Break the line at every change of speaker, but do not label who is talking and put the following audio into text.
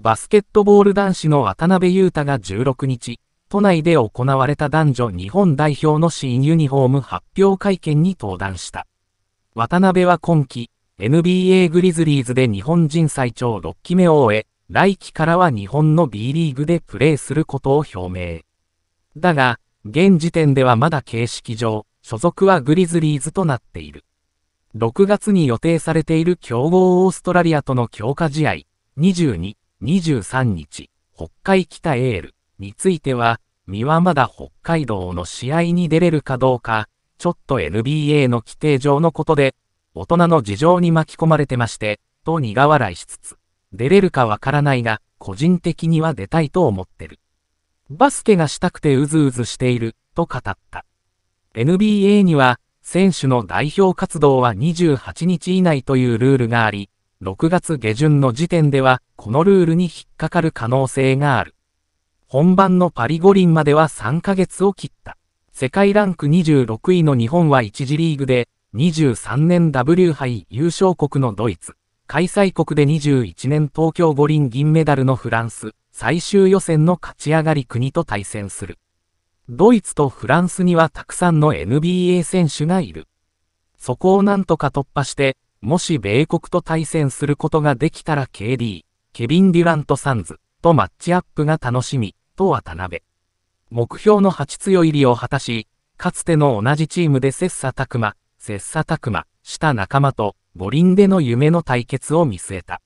バスケットボール男子の渡辺裕太が16日、都内で行われた男女日本代表の新ユニフォーム発表会見に登壇した。渡辺は今季、NBA グリズリーズで日本人最長6期目を終え、来季からは日本の B リーグでプレーすることを表明。だが、現時点ではまだ形式上、所属はグリズリーズとなっている。6月に予定されている強豪オーストラリアとの強化試合、22 23日、北海北エールについては、三はまだ北海道の試合に出れるかどうか、ちょっと NBA の規定上のことで、大人の事情に巻き込まれてまして、と苦笑いしつつ、出れるかわからないが、個人的には出たいと思ってる。バスケがしたくてうずうずしている、と語った。NBA には、選手の代表活動は28日以内というルールがあり、6月下旬の時点では、このルールに引っかかる可能性がある。本番のパリ五輪までは3ヶ月を切った。世界ランク26位の日本は1次リーグで、23年 W 杯優勝国のドイツ、開催国で21年東京五輪銀メダルのフランス、最終予選の勝ち上がり国と対戦する。ドイツとフランスにはたくさんの NBA 選手がいる。そこをなんとか突破して、もし米国と対戦することができたら KD、ケビン・デュラント・サンズとマッチアップが楽しみ、と渡辺。目標の8強入りを果たし、かつての同じチームで切磋琢磨、切磋琢磨した仲間と五輪での夢の対決を見据えた。